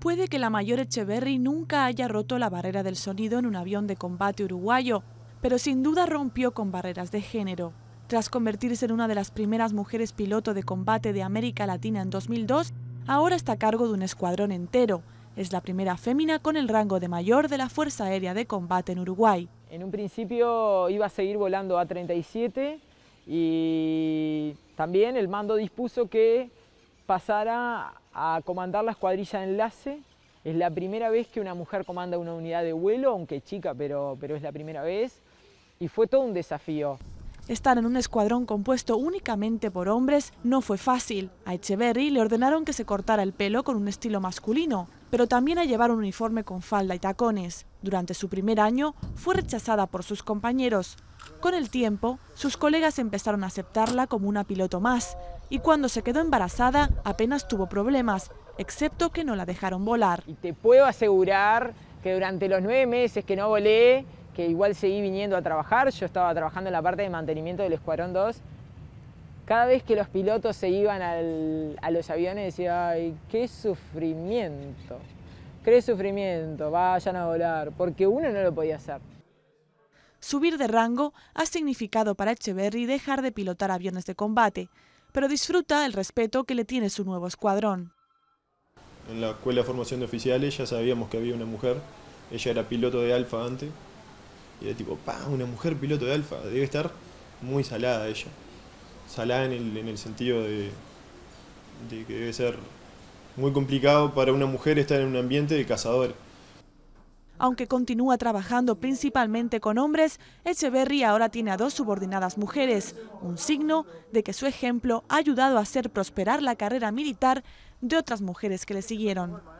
Puede que la mayor Echeverry nunca haya roto la barrera del sonido en un avión de combate uruguayo, pero sin duda rompió con barreras de género. Tras convertirse en una de las primeras mujeres piloto de combate de América Latina en 2002, ahora está a cargo de un escuadrón entero. Es la primera fémina con el rango de mayor de la Fuerza Aérea de Combate en Uruguay. En un principio iba a seguir volando A-37 y también el mando dispuso que pasara a comandar la escuadrilla de enlace. Es la primera vez que una mujer comanda una unidad de vuelo, aunque chica, pero, pero es la primera vez. Y fue todo un desafío. Estar en un escuadrón compuesto únicamente por hombres no fue fácil. A Echeverry le ordenaron que se cortara el pelo con un estilo masculino, pero también a llevar un uniforme con falda y tacones. Durante su primer año fue rechazada por sus compañeros. Con el tiempo, sus colegas empezaron a aceptarla como una piloto más, y cuando se quedó embarazada apenas tuvo problemas, excepto que no la dejaron volar. Y te puedo asegurar que durante los nueve meses que no volé, igual seguí viniendo a trabajar, yo estaba trabajando en la parte de mantenimiento del Escuadrón 2, cada vez que los pilotos se iban a los aviones decía, ay, qué sufrimiento, qué sufrimiento, vayan a volar, porque uno no lo podía hacer. Subir de rango ha significado para Echeverry dejar de pilotar aviones de combate, pero disfruta el respeto que le tiene su nuevo escuadrón. En la escuela de formación de oficiales ya sabíamos que había una mujer, ella era piloto de Alfa antes, y era tipo, pa, una mujer piloto de alfa. Debe estar muy salada ella. Salada en el, sentido de, de que debe ser muy complicado para una mujer estar en un ambiente de cazador. Aunque continúa trabajando principalmente con hombres, Echeverry ahora tiene a dos subordinadas mujeres, un signo de que su ejemplo ha ayudado a hacer prosperar la carrera militar de otras mujeres que le siguieron.